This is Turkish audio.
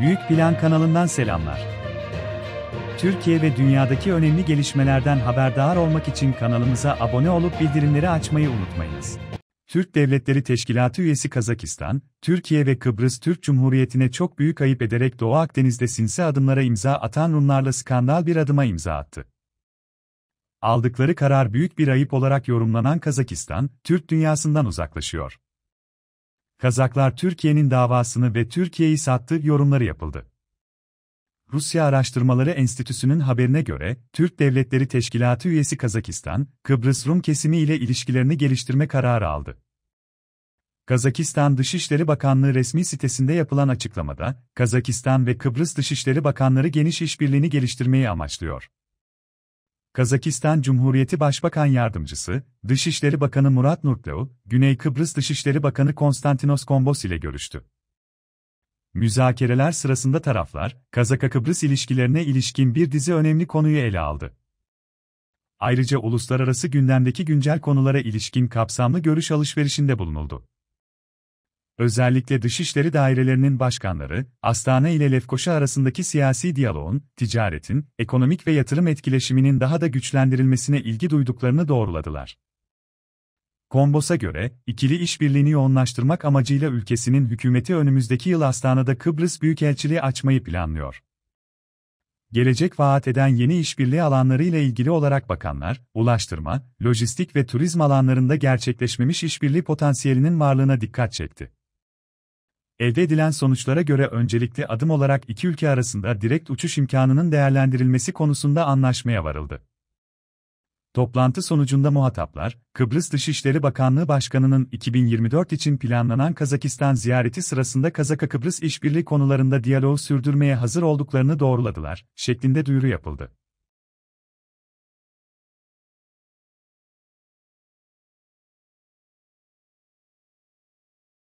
Büyük Plan kanalından selamlar. Türkiye ve dünyadaki önemli gelişmelerden haberdar olmak için kanalımıza abone olup bildirimleri açmayı unutmayınız. Türk Devletleri Teşkilatı üyesi Kazakistan, Türkiye ve Kıbrıs Türk Cumhuriyeti'ne çok büyük ayıp ederek Doğu Akdeniz'de sinsi adımlara imza atan Rumlarla skandal bir adıma imza attı. Aldıkları karar büyük bir ayıp olarak yorumlanan Kazakistan, Türk dünyasından uzaklaşıyor. Kazaklar Türkiye'nin davasını ve Türkiye'yi sattı yorumları yapıldı. Rusya Araştırmaları Enstitüsü'nün haberine göre, Türk Devletleri Teşkilatı üyesi Kazakistan, Kıbrıs Rum kesimi ile ilişkilerini geliştirme kararı aldı. Kazakistan Dışişleri Bakanlığı resmi sitesinde yapılan açıklamada, Kazakistan ve Kıbrıs Dışişleri Bakanları geniş işbirliğini geliştirmeyi amaçlıyor. Kazakistan Cumhuriyeti Başbakan Yardımcısı, Dışişleri Bakanı Murat Nurtleu, Güney Kıbrıs Dışişleri Bakanı Konstantinos Kombos ile görüştü. Müzakereler sırasında taraflar, Kazaka-Kıbrıs ilişkilerine ilişkin bir dizi önemli konuyu ele aldı. Ayrıca uluslararası gündemdeki güncel konulara ilişkin kapsamlı görüş alışverişinde bulunuldu. Özellikle dışişleri dairelerinin başkanları, Astana ile Lefkoşa arasındaki siyasi diyaloğun, ticaretin, ekonomik ve yatırım etkileşiminin daha da güçlendirilmesine ilgi duyduklarını doğruladılar. Kombos'a göre, ikili işbirliğini yoğunlaştırmak amacıyla ülkesinin hükümeti önümüzdeki yıl Astana'da Kıbrıs Büyükelçiliği açmayı planlıyor. Gelecek vaat eden yeni işbirliği alanları ile ilgili olarak bakanlar, ulaştırma, lojistik ve turizm alanlarında gerçekleşmemiş işbirliği potansiyelinin varlığına dikkat çekti. Elde edilen sonuçlara göre öncelikli adım olarak iki ülke arasında direkt uçuş imkanının değerlendirilmesi konusunda anlaşmaya varıldı. Toplantı sonucunda muhataplar, Kıbrıs Dışişleri Bakanlığı Başkanı'nın 2024 için planlanan Kazakistan ziyareti sırasında Kazaka-Kıbrıs işbirliği konularında diyaloğu sürdürmeye hazır olduklarını doğruladılar, şeklinde duyuru yapıldı.